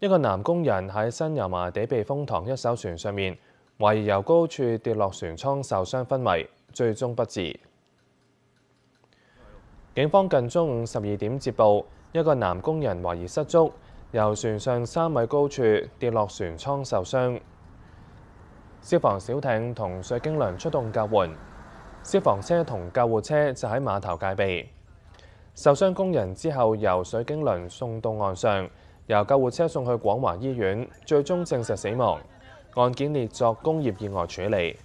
一个男工人喺新油麻地避风塘一艘船上面，怀疑由高处跌落船舱受伤昏迷，最终不治。警方近中午十二点接报，一个男工人怀疑失足由船上三米高处跌落船舱受伤。消防小艇同水晶轮出动救援，消防车同救护车就喺码头戒备。受伤工人之后由水晶轮送到岸上。由救護車送去廣華醫院，最終證實死亡。案件列作工業意外處理。